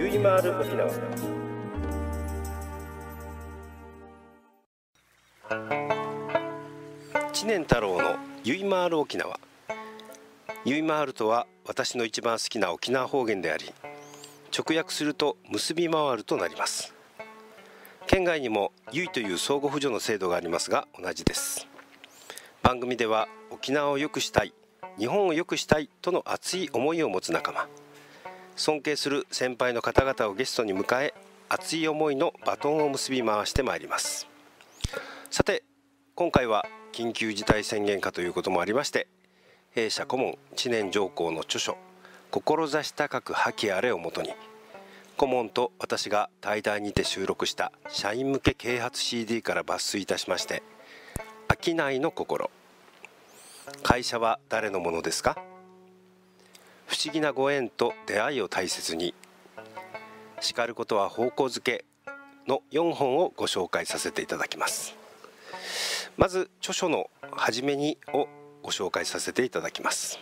ゆいまる沖縄知念太郎のゆいまる沖縄ゆいまるとは私の一番好きな沖縄方言であり直訳すると結び回るとなります県外にもゆいという相互扶助の制度がありますが同じです番組では沖縄を良くしたい日本を良くしたいとの熱い思いを持つ仲間尊敬する先輩の方々をゲストに迎え熱い思いのバトンを結び回してまいりますさて今回は緊急事態宣言下ということもありまして弊社顧問知念上皇の著書「志高く覇気あれ」をもとに顧問と私が対談にて収録した社員向け啓発 CD から抜粋いたしまして「商いの心」会社は誰のものですか不思議なご縁と出会いを大切に叱ることは方向づけの4本をご紹介させていただきますまず著書の始めにをご紹介させていただきます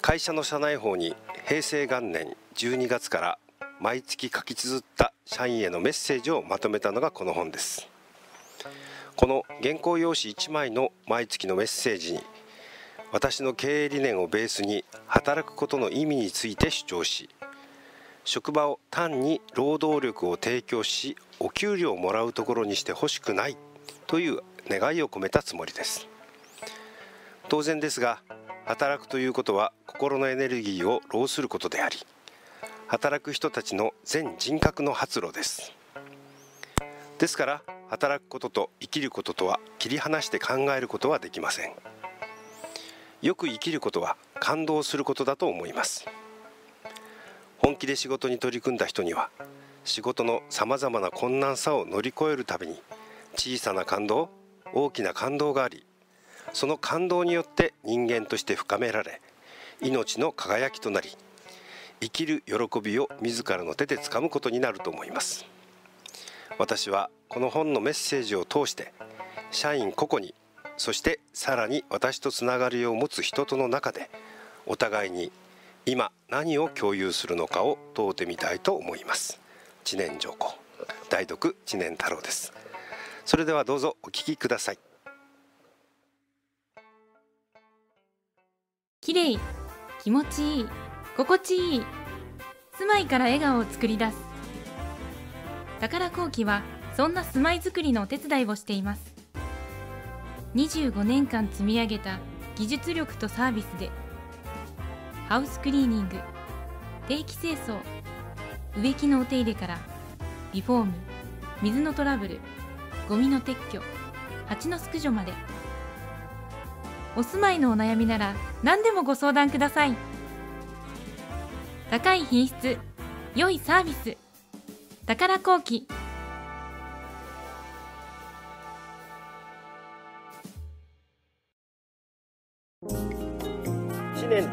会社の社内報に平成元年12月から毎月書き綴った社員へのメッセージをまとめたのがこの本ですこの原稿用紙1枚の毎月のメッセージに私の経営理念をベースに働くことの意味について主張し職場を単に労働力を提供しお給料をもらうところにしてほしくないという願いを込めたつもりです当然ですが働くということは心のエネルギーを労することであり働く人たちの全人格の発露ですですから働くことと生きることとは切り離して考えることはできません。よく生きることは感動することだと思います本気で仕事に取り組んだ人には仕事のさまざまな困難さを乗り越えるたびに小さな感動大きな感動がありその感動によって人間として深められ命の輝きとなり生きる喜びを自らの手で掴むことになると思います私はこの本のメッセージを通して社員個々にそしてさらに私とつながりを持つ人との中でお互いに今何を共有するのかを問うてみたいと思います知念上皇代読知念太郎ですそれではどうぞお聞きくださいきれい気持ちいい心地いい住まいから笑顔を作り出す宝工機はそんな住まいづくりのお手伝いをしています25年間積み上げた技術力とサービスでハウスクリーニング定期清掃植木のお手入れからリフォーム水のトラブルゴミの撤去蜂の駆除までお住まいのお悩みなら何でもご相談ください高い品質良いサービス宝工機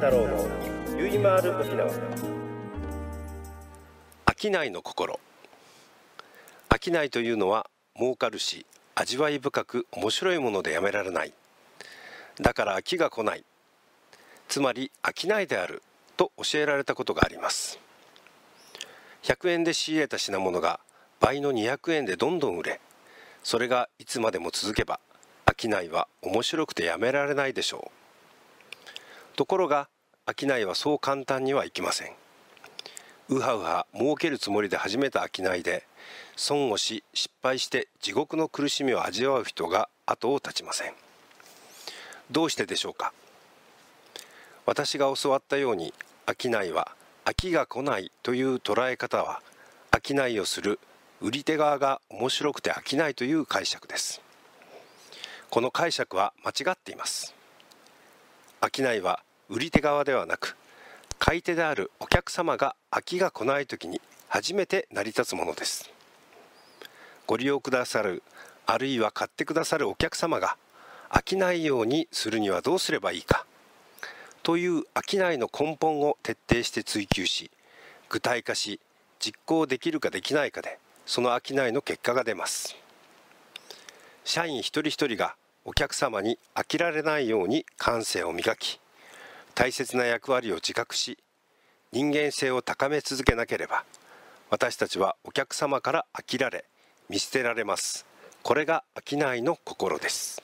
太郎のゆいまる沖縄商いの心商いというのは儲かるし味わい深く面白いものでやめられないだから飽きが来ないつまり商いであると教えられたことがあります100円で仕入れた品物が倍の200円でどんどん売れそれがいつまでも続けば商いは面白くてやめられないでしょうところが商いはそう簡単にはいきませんうはうは儲けるつもりで始めた商いで損をし失敗して地獄の苦しみを味わう人が後を絶ちませんどうしてでしょうか私が教わったように商いは飽きが来ないという捉え方は商いをする売り手側が面白くて飽きないという解釈ですこの解釈は間違っています商いは売り手側ではなく買い手であるお客様が空きが来ない時に初めて成り立つものですご利用くださるあるいは買ってくださるお客様が飽きないようにするにはどうすればいいかという飽きないの根本を徹底して追求し具体化し実行できるかできないかでその飽きないの結果が出ます社員一人一人がお客様に飽きられないように感性を磨き大切な役割を自覚し人間性を高め続けなければ私たちはお客様から飽きられ見捨てられますこれが飽きないの心です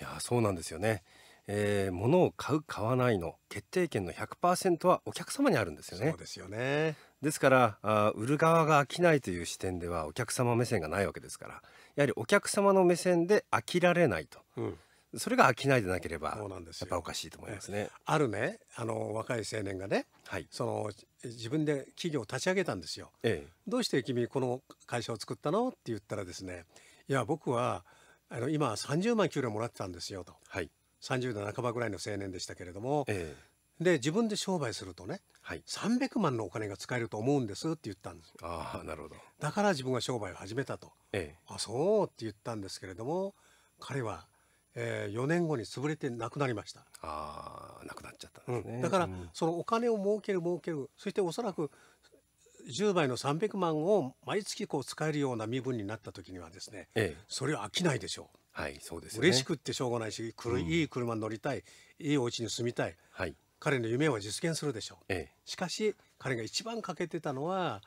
いやそうなんですよねえー、物を買う買わないの決定権の100%はお客様にあるんですよね。そうですよねですからあ売る側が飽きないという視点ではお客様目線がないわけですからやはりお客様の目線で飽きられないと、うん、それが商いでなければやっぱおかしいと思いますね。あるねあの若い青年がね、はい、その自分で企業を立ち上げたんですよ。ええ、どうして君この会社を作ったのって言ったらですねいや僕はあの今30万給料もらってたんですよと、はい、30代半ばぐらいの青年でしたけれども、ええ、で自分で商売するとね、はい、300万のお金が使えると思うんですって言ったんですあなるほどだから自分が商売を始めたと、ええ、あそうって言ったんですけれども彼はえー、4年後に潰れてなくなりましたあなくなっちゃったんですね、うん、だから、そのお金を儲ける儲けるそしておそらく10倍の300万を毎月こう使えるような身分になった時にはですね、ええ、それは飽きないでしょう。はい、そうですね、嬉しくってしょうがないし、うん、いい車に乗りたいいいお家に住みたい、はい、彼の夢は実現するでしょう、ええ、しかし彼が一番欠けてたのは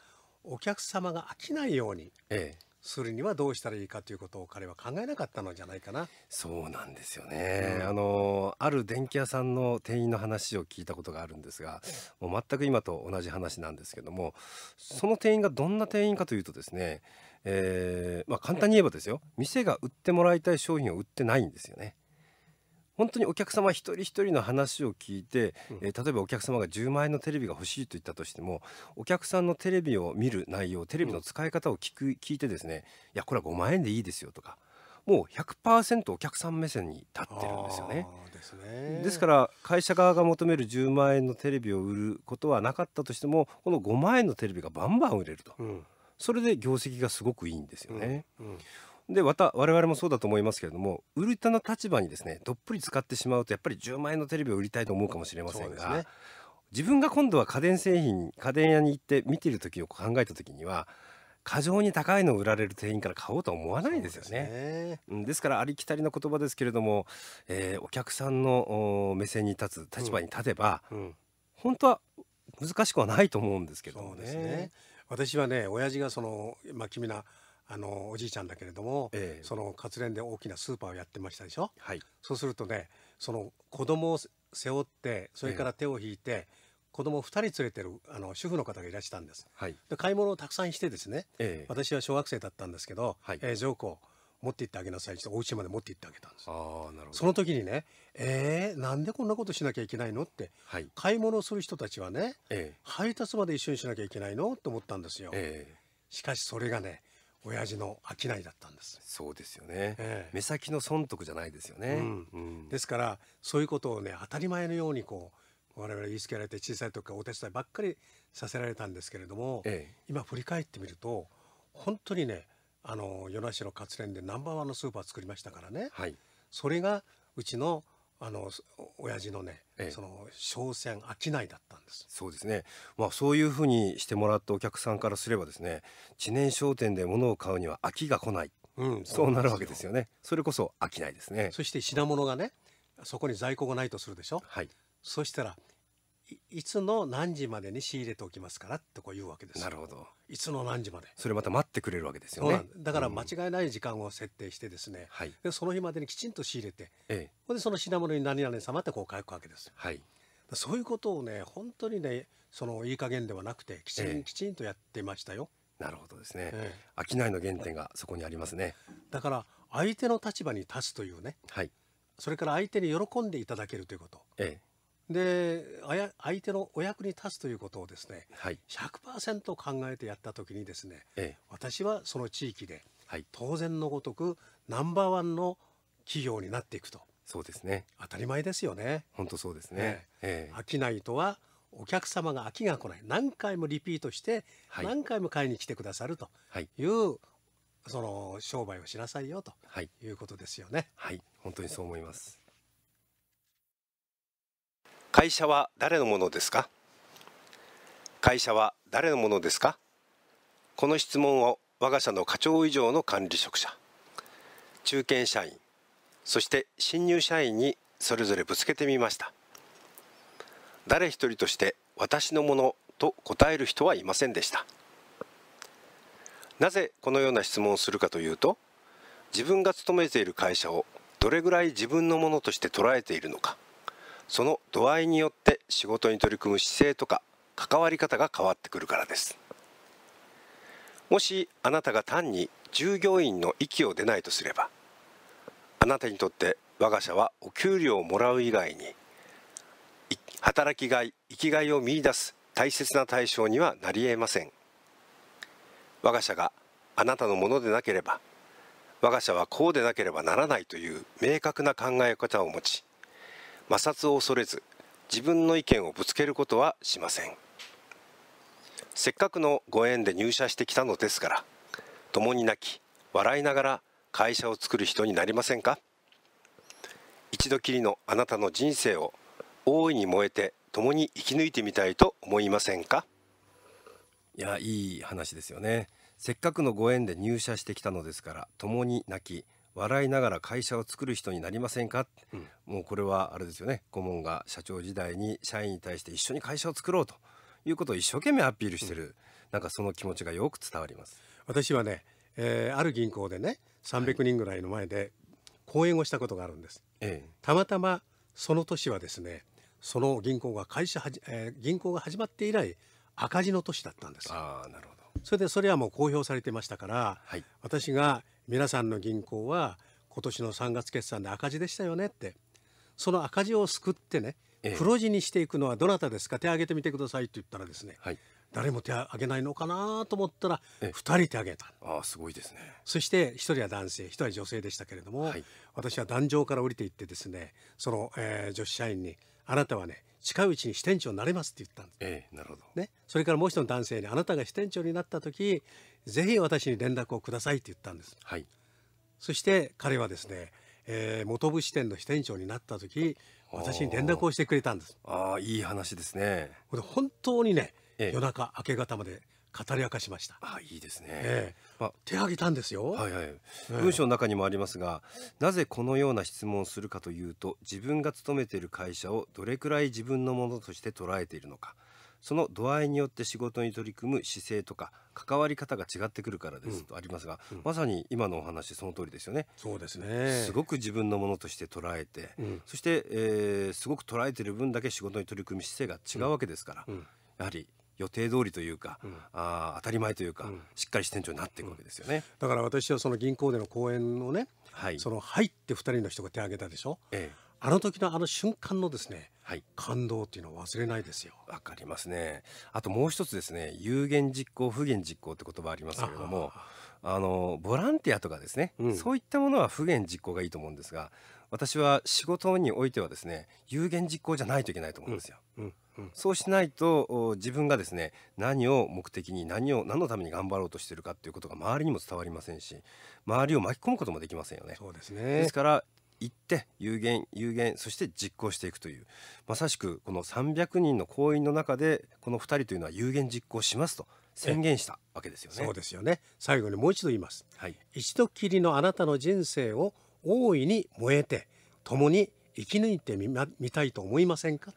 お客様が飽きないように、ええ、するにはどうしたらいいかということを彼は考えなかったのじゃないかなそうなんですよね、うん、あのある電気屋さんの店員の話を聞いたことがあるんですがもう全く今と同じ話なんですけどもその店員がどんな店員かというとですね、えー、まあ、簡単に言えばですよ店が売ってもらいたい商品を売ってないんですよね。本当にお客様一人一人の話を聞いて、えー、例えばお客様が10万円のテレビが欲しいと言ったとしてもお客さんのテレビを見る内容テレビの使い方を聞く聞いてですねいやこれは5万円でいいですよとかもう100%お客さん目線に立ってるんですよね。ですねですから会社側が求める10万円のテレビを売ることはなかったとしてもこの5万円のテレビがバンバン売れると、うん、それで業績がすごくいいんですよね。うんうんでまた我々もそうだと思いますけれども売り手の立場にですねどっぷり使ってしまうとやっぱり10万円のテレビを売りたいと思うかもしれませんが、ね、自分が今度は家電製品家電屋に行って見てる時を考えた時には過剰に高いのを売られる店員から買おうとは思わないですよね。ですねですからありきたりな言葉ですけれども、えー、お客さんの目線に立つ立場に立てば、うんうん、本当は難しくはないと思うんですけどね。ね私はね親父がそのまあ君なあのおじいちゃんだけれども、えー、その活連で大きなスーパーをやってましたでしょ、はい、そうするとねその子供を背負ってそれから手を引いて、えー、子供2人連れてるあの主婦の方がいらしたんです、はい、で買い物をたくさんしてですね、えー、私は小学生だったんですけど、はいえー、ジョークを持って行ってあげなさいってお家まで持って行ってあげたんですあなるほどその時にねえー、なんでこんなことしなきゃいけないのって、はい、買い物をする人たちはね、えー、配達まで一緒にしなきゃいけないのと思ったんですよ、えー、しかしそれがね親父の商いだったんですそうですよね、ええ、目先の損得じゃないですよね、うんうん、ですからそういうことをね当たり前のようにこう我々言いつけられて小さい時からお手伝いばっかりさせられたんですけれども、え、今振り返ってみると本当にねあの与那市の活連でナンバーワンのスーパー作りましたからね、はい、それがうちのあの親父のね、ええ、その商船商いだったんですそうですね、まあ、そういうふうにしてもらったお客さんからすればですね知念商店で物を買うには飽きが来ない、うん、そうなるわけですよねそれこそ飽きないですねそして品物がねそこに在庫がないとするでしょ、はい、そしたらいつの何時までに仕入れておきますからってこう言うわけですなるほどいつの何時までそれまた待ってくれるわけですよねだから間違いない時間を設定してですね、うん、でその日までにきちんと仕入れて、ええ、でその品物に何々様ってこう書くわけです、はい、そういうことをね本当にねそのいい加減ではなくてきちんええ、きちんとやってましたよなるほどですね、ええ、商いの原点がそこにありますねだから相手の立場に立つというね、はい、それから相手に喜んでいただけるということ、ええ、で相手のお役に立つということをですね、はい、100%考えてやった時にですね、ええ、私はその地域で、はい、当然のごとくナンバーワンの企業になっていくとそうですね当たり前ですよね本当そうですね、ええ、ないとはお客様が飽きが来ない何回もリピートして、はい、何回も買いに来てくださるという、はい、その商売をしなさいよということですよね。はい、はい、本当にそう思います。会社は誰のものですか会社は誰のものですかこの質問を我が社の課長以上の管理職者中堅社員そして新入社員にそれぞれぶつけてみました誰一人として私のものと答える人はいませんでしたなぜこのような質問をするかというと自分が勤めている会社をどれぐらい自分のものとして捉えているのかその度合いによって仕事に取り組む姿勢とか関わり方が変わってくるからですもしあなたが単に従業員の息を出ないとすればあなたにとって我が社はお給料をもらう以外に働きがい生きがいを見いだす大切な対象にはなりえません我が社があなたのものでなければ我が社はこうでなければならないという明確な考え方を持ち摩擦を恐れず自分の意見をぶつけることはしませんせっかくのご縁で入社してきたのですから共に泣き笑いながら会社を作る人になりませんか一度きりのあなたの人生を大いに燃えて共に生き抜いてみたいと思いませんかいやいい話ですよねせっかくのご縁で入社してきたのですから共に泣き笑いながら会社を作る人になりませんか、うん、もうこれはあれですよね顧問が社長時代に社員に対して一緒に会社を作ろうということを一生懸命アピールしてる、うん、なんかその気持ちがよく伝わります私はね、えー、ある銀行でね300人ぐらいの前で講演をしたことがあるんです、はい、たまたまその年はですねその銀行が会社はじ、えー、銀行が始まって以来赤字の年だったんですあなるほどそれでそれはもう公表されてましたから、はい、私が皆さんの銀行は今年の3月決算で赤字でしたよねってその赤字を救ってね黒字にしていくのはどなたですか手挙げてみてくださいって言ったらですね、はい、誰も手挙げないのかなと思ったら2人手挙げたあすごいですねそして1人は男性1人は女性でしたけれども、はい、私は壇上から降りていってですねその、えー、女子社員に「あなたはね近いうちに支店長になれますって言ったんです、ええ、なるほど、ね、それからもう一人の男性にあなたが支店長になった時ぜひ私に連絡をくださいって言ったんです、はい、そして彼はですね、えー、元部支店の支店長になった時私に連絡をしてくれたんですああいい話ですねこれ本当にね、ええ、夜中明け方まで語り明かしました。あいいですね、えー、まあ、手上げたんですよ、はいはい、文章の中にもありますが、えー、なぜこのような質問をするかというと自分が勤めている会社をどれくらい自分のものとして捉えているのかその度合いによって仕事に取り組む姿勢とか関わり方が違ってくるからです、とありますが、うん、まさに今のお話その通りですよね。そうですねすごく自分のものとして捉えて、うん、そして、えー、すごく捉えてる分だけ仕事に取り組む姿勢が違うわけですから、やはり予定通りというか、うん、あ当たり前というか、うん、しっかり支店長になっていくわけですよね、だから私はその銀行での講演をね、はい、その「入って2人の人が手を挙げたでしょ、ええ、あの時のあの瞬間のですね、はい、感動っていうのを忘れないですよ。わかりますね。あともう一つですね、有言実行、不言実行って言葉ありますけれども、あのボランティアとかですね、うん、そういったものは不言実行がいいと思うんですが、私は仕事においてはですね有言実行じゃないといけないと思うんですよ。うんうん、そうしないと自分がですね何を目的に何を何のために頑張ろうとしてるかっていうことが周りにも伝わりませんし周りを巻き込むこともできませんよね。そうですねですから行って有限有限そして実行していくというまさしくこの300人の行員の中でこの2人というのは有言実行しますと宣言したわけですよね。そうですよね最後にもう一度言います、はい、一度きりのあなたの人生を大いに燃えて共に生き抜いてみ、ま、たいと思いませんか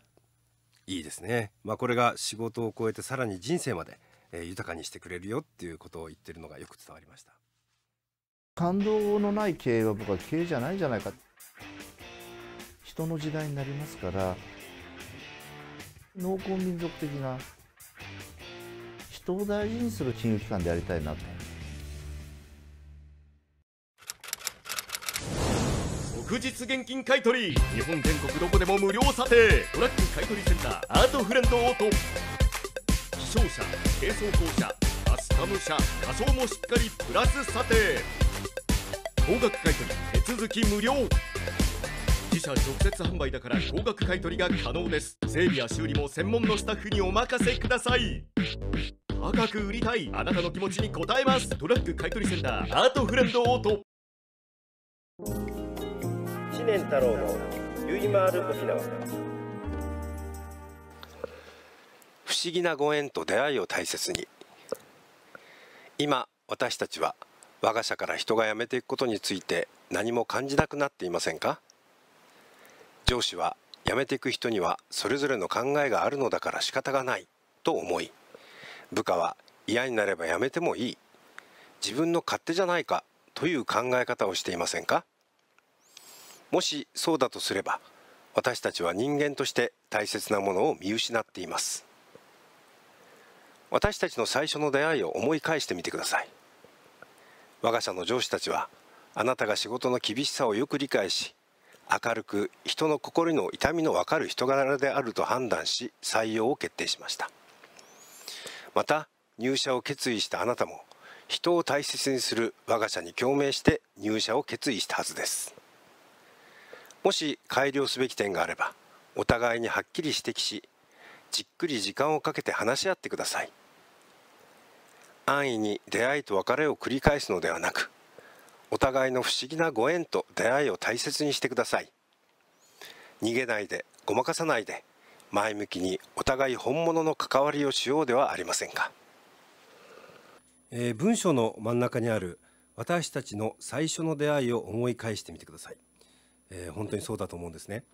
いいですね、まあ、これが仕事を超えてさらに人生まで、えー、豊かにしてくれるよっていうことを言ってるのがよく伝わりました感動のない経営は僕は経営じゃないじゃないか人の時代になりますから農耕民族的な人を大事にする金融機関でありたいなと。即日現金買取日本全国どこでも無料査定トラック買取センターアートフレンドオート気象車軽装甲車カスタム車仮装もしっかりプラス査定高額買取手続き無料自社直接販売だから高額買取が可能です整備や修理も専門のスタッフにお任せください高く売りたいあなたの気持ちに応えますトラック買取センターアートフレンドオート年太郎のゆいまる沖縄不思議なご縁と出会いを大切に今私たちは我が社から人が辞めていくことについて何も感じなくなっていませんか上司は辞めていく人にはそれぞれの考えがあるのだから仕方がないと思い部下は嫌になれば辞めてもいい自分の勝手じゃないかという考え方をしていませんかもしそうだとすれば私たちは人間として大切なものを見失っています私たちの最初の出会いを思い返してみてください我が社の上司たちはあなたが仕事の厳しさをよく理解し明るく人の心の痛みの分かる人柄であると判断し採用を決定しましたまた入社を決意したあなたも人を大切にする我が社に共鳴して入社を決意したはずですもし改良すべき点があればお互いにはっきり指摘しじっくり時間をかけて話し合ってください安易に出会いと別れを繰り返すのではなくお互いの不思議なご縁と出会いを大切にしてください逃げないでごまかさないで前向きにお互い本物の関わりをしようではありませんか、えー、文章の真ん中にある私たちの最初の出会いを思い返してみてくださいえー、本当にそうだと思うんですね。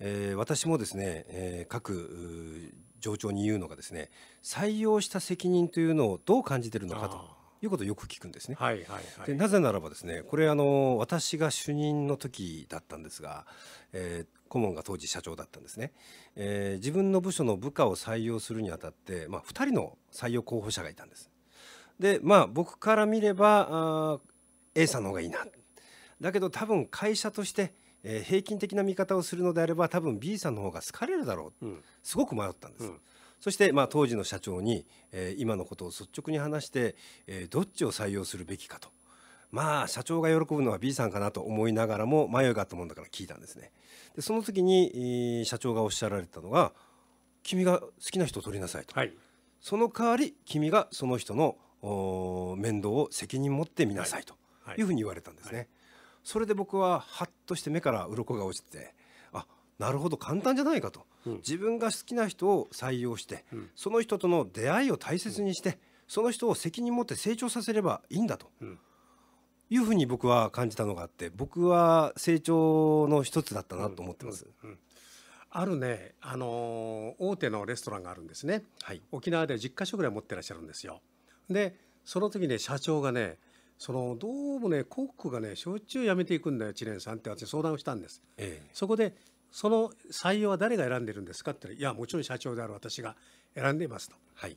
えー、私もですね、えー、各上長に言うのがですね採用した責任というのをどう感じているのかと。いうことをよく聞くんですね。はいはいはい、でなぜならばですねこれあの私が主任の時だったんですが、えー、顧問が当時社長だったんですね、えー、自分の部署の部下を採用するにあたって、まあ、2人の採用候補者がいたんです。でまあ僕から見ればあ A さんの方がいいなだけど多分会社としてえー、平均的な見方をするのであれば多分 B さんの方が好かれるだろう、うん、すごく迷ったんです。うん、そして、まあ、当時の社長に、えー、今のことを率直に話して、えー、どっちを採用するべきかとまあ社長が喜ぶのは B さんかなと思いながらも迷いがあったもんだから聞いたんですねでその時に、えー、社長がおっしゃられたのが「君が好きな人を取りなさいと」はい、その代わり君がその人の面倒を責任持ってみなさいというふうに言われたんですね、はいそれで僕はハッとして目から鱗が落ちてあなるほど簡単じゃないかと、うん、自分が好きな人を採用して、うん、その人との出会いを大切にして、うん、その人を責任持って成長させればいいんだと、いうふうに僕は感じたのがあって僕は成長の一つだったなと思ってます。あるね、あのー、大手のレストランがあるんですね、はい、沖縄で10か所ぐらい持ってらっしゃるんですよ。でその時ね社長がねそのどうもねコックがねしょっちゅう辞めていくんだよ知念さんって私相談をしたんです、ええ、そこでその採用は誰が選んでるんですかって言ったらいやもちろん社長である私が選んでいますと、はい、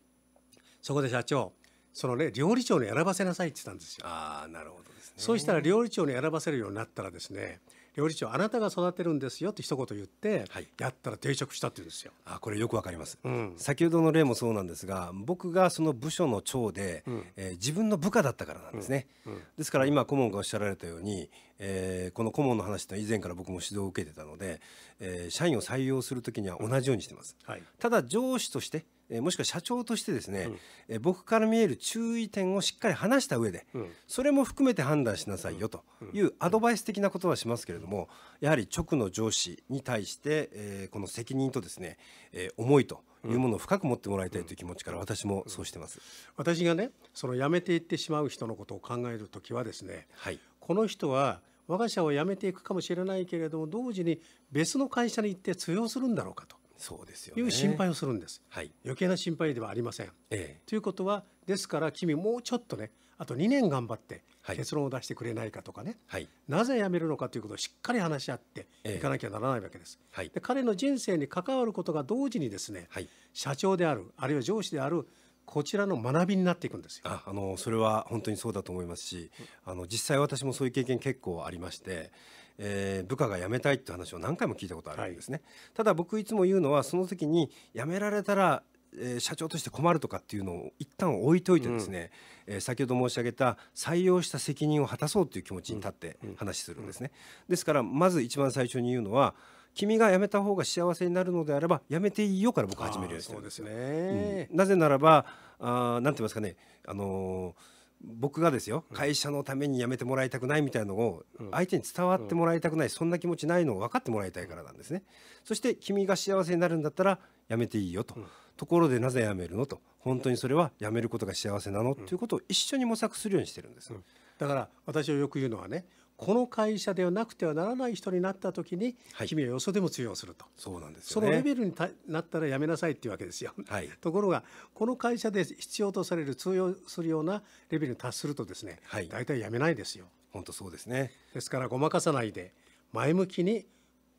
そこで社長そのね料理長に選ばせなさいって言ったんですよあなるほど、ね、そうしたら料理長に選ばせるようになったらですね料理長あなたが育てるんですよって一言言って、はい、やったら定着したって言うんですよあこれよくわかります、うん、先ほどの例もそうなんですが僕がその部署の長で、うん、えー、自分の部下だったからなんですね、うん、ですから今顧問がおっしゃられたように、えー、この顧問の話って以前から僕も指導を受けてたので、えー、社員を採用する時には同じようにしてます、はい、ただ上司としてえもしくは社長としてですね、え、うん、僕から見える注意点をしっかり話した上で、うん、それも含めて判断しなさいよというアドバイス的なことはしますけれどもやはり直の上司に対して、えこの責任とですね、え思いというものを深く持ってもらいたいという気持ちから私もそうしてます、私がねその辞めていってしまう人のことを考える時はですね、はい、この人は我が社を辞めていくかもしれないけれども同時に別の会社に行って通用するんだろうかと。そうですよ、ね、いう心配をするんです、はい、余計な心配ではありません。ええということはですから君もうちょっとねあと2年頑張って結論を出してくれないかとかね、はい、なぜ辞めるのかということをしっかり話し合っていかなきゃならないわけです。え、で彼の人生に関わることが同時にですね、はい、社長であるあるいは上司であるこちらの学びになっていくんですよ。あのそれは本当にそうだと思いますし、あの実際私もそういう経験結構ありまして、えー、部下が辞めたいって話を何回も聞いたことあるんですね、はい、ただ僕いつも言うのはその時に辞められたらえ社長として困るとかっていうのを一旦置いといてですね、え、うん、先ほど申し上げた採用した責任を果たそうという気持ちに立って話するんですね。ですからまず一番最初に言うのは君が辞めた方が幸せになるのであれば辞めていいよから僕始めるようにしてるんですよ。ね、うん、なぜならばあなんて言いますかねあのー僕がですよ会社のために辞めてもらいたくないみたいなのを相手に伝わってもらいたくないそんな気持ちないのを分かってもらいたいからなんですねそして君が幸せになるんだったら辞めていいよとところでなぜ辞めるのと本当にそれは辞めることが幸せなのっていうことを一緒に模索するようにしてるんですだから私をよく言うのはねこの会社ではなくてはならない人になった時に、はい、君はよそでも通用するとそうなんです、ね、そのレベルになったらやめなさいっていうわけですよ、はい、ところがこの会社で必要とされる通用するようなレベルに達するとですね、はい、大体やめないですよ本当そうですねですからごまかさないで前向きに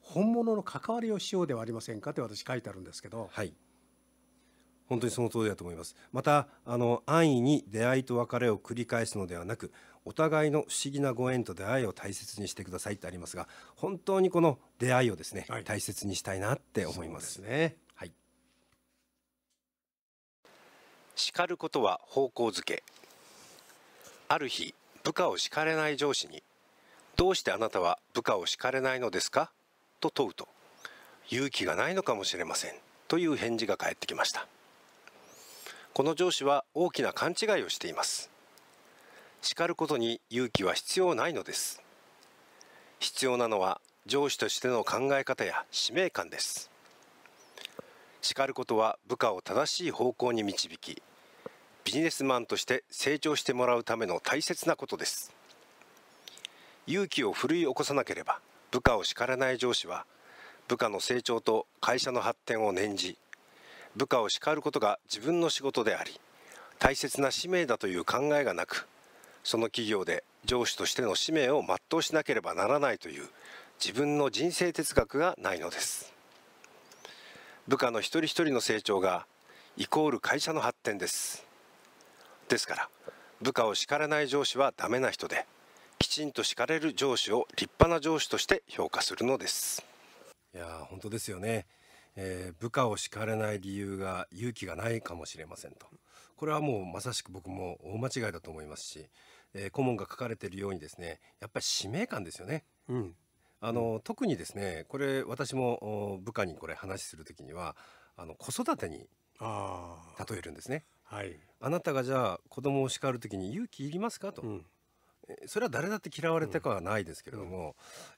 本物の関わりをしようではありませんかって私書いてあるんですけど、はい、本当にその通りだと思いますまたあの安易に出会いと別れを繰り返すのではなくお互いの不思議なご縁と出会いを大切にしてくださいってありますが本当にこの出会いをですね、はい、大切にしたいなって思います。すねはい、叱ることは方向づけある日部下を叱れない上司に「どうしてあなたは部下を叱れないのですか?」と問うと「勇気がないのかもしれません」という返事が返ってきましたこの上司は大きな勘違いをしています叱ることに勇気は必要ないのです必要なのは上司としての考え方や使命感です叱ることは部下を正しい方向に導きビジネスマンとして成長してもらうための大切なことです勇気を奮い起こさなければ部下を叱らない上司は部下の成長と会社の発展を念じ部下を叱ることが自分の仕事であり大切な使命だという考えがなくその企業で上司としての使命を全うしなければならないという自分の人生哲学がないのです部下の一人一人の成長がイコール会社の発展ですですから部下を叱らない上司はダメな人できちんと叱れる上司を立派な上司として評価するのですいや本当ですよね、えー、部下を叱れない理由が勇気がないかもしれませんとこれはもうまさしく僕も大間違いだと思いますしえー、顧問が書かれているようにですねやっぱり使命感ですよね。うんあの特にですねこれ私も部下にこれ話する時にはあの子育てに例えるんですね。はい、あなたがじゃあ子供を叱る時に勇気いりますかと、うん、それは誰だって嫌われたかはないですけれども、うん、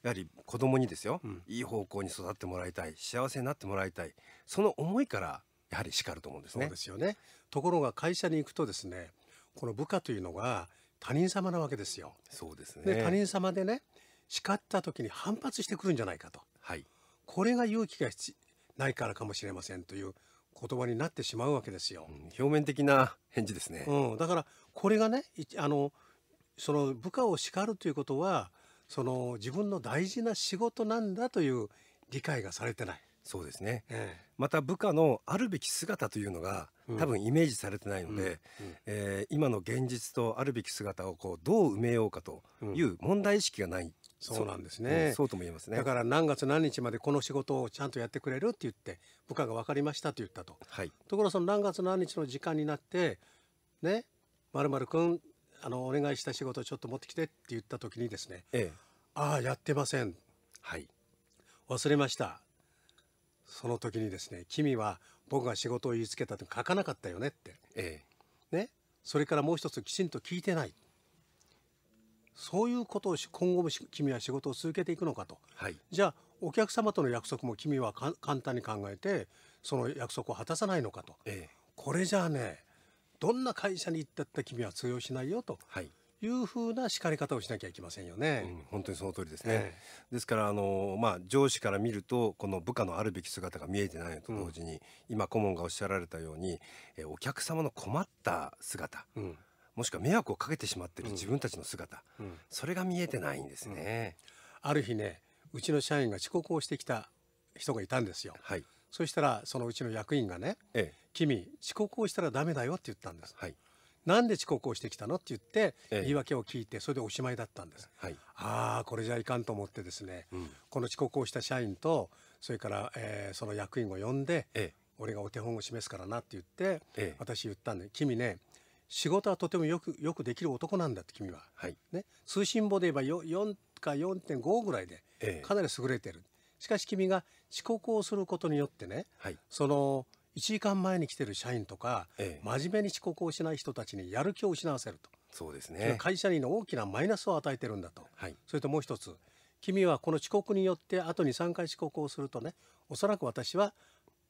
やはり子供にですよ、うん、いい方向に育ってもらいたい幸せになってもらいたいその思いからやはり叱ると思うんですね。そうですよねところが会社に行くとですねこの部下というのが他人様なわけですよ。そうですねで他人様でね叱った時に反発してくるんじゃないかと、はい、これが勇気がないからかもしれませんという言葉になってしまうわけですよ。うん、表面的な返事ですね、うん、だからこれがねあのその部下を叱るということはその自分の大事な仕事なんだという理解がされてない。そうですね、ええ、また部下のあるべき姿というのが、多分イメージされてないので、うんえー、今の現実とあるべき姿をこうどう埋めようかという問題意識がない、そうなんですね、そうとも言えますねだから何月何日までこの仕事をちゃんとやってくれるって言って部下が分かりましたと言ったと、はい、ところその何月何日の時間になってねまる君あのお願いした仕事ちょっと持ってきてって言った時にですね、ええ、ああやってませんはい忘れましたその時にですね「君は僕が仕事を言いつけたって書かなかったよね」って、ええ、ね、それからもう一つきちんと聞いてないそういうことを今後も君は仕事を続けていくのかと、はい、じゃあお客様との約束も君は簡単に考えてその約束を果たさないのかと、ええ、これじゃあねどんな会社に行ったって君は通用しないよと、はい、いうふうな叱り方をしなきゃいけませんよね。うん、本当にその通りですね。えー、ですからあのまあ上司から見るとこの部下のあるべき姿が見えてないと同時に、うん、今顧問がおっしゃられたように、えお客様の困った姿、うん、もしくは迷惑をかけてしまってる自分たちの姿、それが見えてないんですね。ある日ねうちの社員が遅刻をしてきた人がいたんですよ。はい、そしたらそのうちの役員がね、ええ、君遅刻をしたらダメだよって言ったんです。はいなんで遅刻をしてきたのって言って、言い訳を聞いてそれでおしまいだったんです、はい、ああこれじゃいかんと思ってですね、うん、この遅刻をした社員とそれから、えー、その役員を呼んで、ええ、俺がお手本を示すからなって言って、ええ、私言ったんで君ね仕事はとてもよくよくできる男なんだって君は、はい、ね、通信簿で言えば4か4.5ぐらいでかなり優れてる、しかし君が遅刻をすることによってね、はい、その1時間前に来てる社員とか、ええ、真面目に遅刻をしない人たちにやる気を失わせるとそうですね会社に大きなマイナスを与えてるんだと、はい、それともう一つ君はこの遅刻によってあと23回遅刻をするとねおそらく私は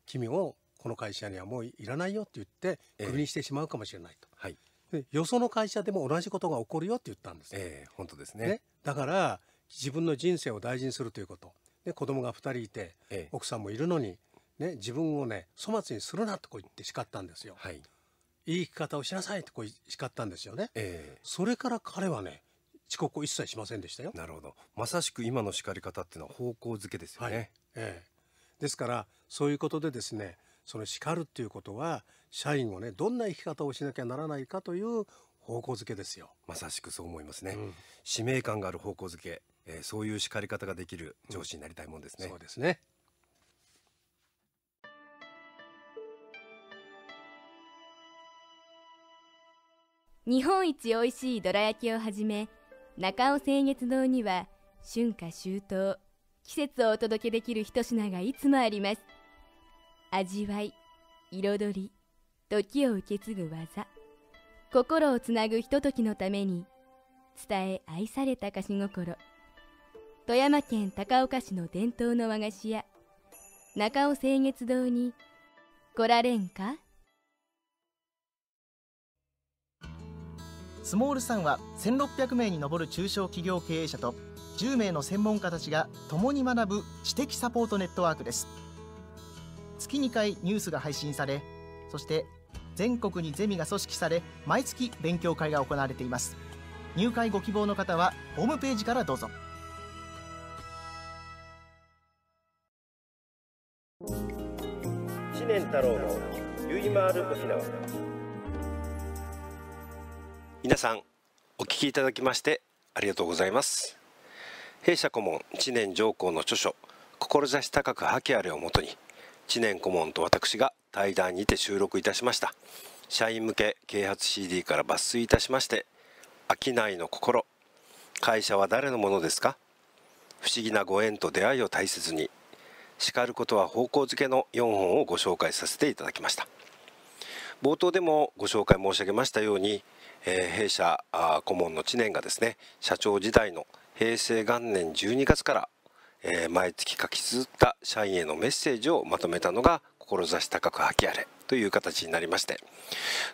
君をこの会社にはもういらないよって言ってクビにしてしまうかもしれないと、え、はい、よその会社でも同じことが起こるよって言ったんです、ええ、本当ですね、ね、だから自分の人生を大事にするということで子供が2人いて、奥さんもいるのにね、自分をね粗末にするなとこう言って叱ったんですよ。はい、いい生き方をしなさいとこう叱ったんですよね。えー、それから彼はね遅刻を一切しませんでしたよ。なるほどまさしく今の叱り方っていうのは方向づけですよね。はい、えー、ですからそういうことでですねその叱るっていうことは社員をねどんな生き方をしなきゃならないかという方向づけですよまさしくそう思いますね、うん、使命感がある方向づけ、えー、そういう叱り方ができる上司になりたいもんですね、うん、そうですね日本一美味しいどら焼きをはじめ中尾清月堂には春夏秋冬季節をお届けできる一品がいつもあります味わい彩り時を受け継ぐ技心をつなぐひとときのために伝え愛された菓子心富山県高岡市の伝統の和菓子屋中尾清月堂に来られんかスモールさんは1600名に上る中小企業経営者と10名の専門家たちが共に学ぶ知的サポートネットワークです月2回ニュースが配信されそして全国にゼミが組織され毎月勉強会が行われています入会ご希望の方はホームページからどうぞ知念太郎のゆいまーる沖縄皆さんお聞きいただきましてありがとうございます弊社顧問知念上皇の著書志高く覇気あれをもとに知念顧問と私が対談にて収録いたしました社員向け啓発 CD から抜粋いたしまして商いの心会社は誰のものですか不思議なご縁と出会いを大切に叱ることは方向づけの4本をご紹介させていただきました冒頭でもご紹介申し上げましたようにえー、弊社顧問の知念がですね社長時代の平成元年12月から、えー、毎月書き綴った社員へのメッセージをまとめたのが「志高く吐き荒れ」という形になりまして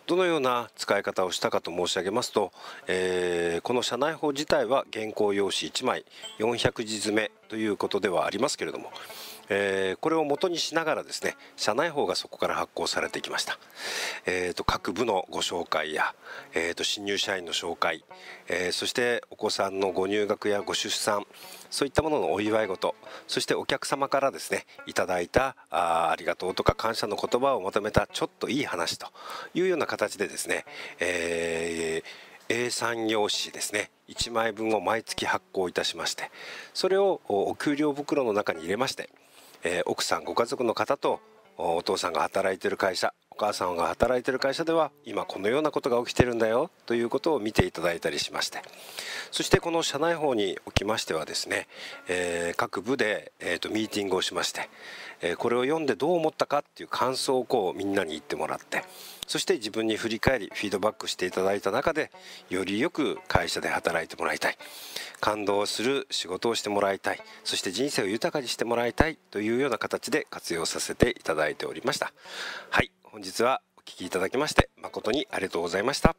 どのような使い方をしたかと申し上げますと、えー、この社内法自体は原稿用紙1枚400字詰めということではありますけれどもえー、これを元にしながらですね社内法がそこから発行されてきました、えーと、各部のご紹介や、えーと、新入社員の紹介、えー、そしてお子さんのご入学やご出産そういったもののお祝い事そしてお客様からですねいただいたあありがとうとか感謝の言葉をまとめたちょっといい話というような形でですね、えー a 産用紙ですね1枚分を毎月発行いたしましてそれをお給料袋の中に入れましてえー、奥さんご家族の方とお父さんが働いてる会社お母さんが働いてる会社では今このようなことが起きてるんだよということを見ていただいたりしましてそしてこの社内法におきましてはですね、えー、各部で、えーと、ミーティングをしまして、えー、これを読んでどう思ったかっていう感想をこうみんなに言ってもらってそして自分に振り返りフィードバックしていただいた中でよりよく会社で働いてもらいたい感動する仕事をしてもらいたいそして人生を豊かにしてもらいたいというような形で活用させていただいておりましたはい本日はお聴きいただきまして誠にありがとうございました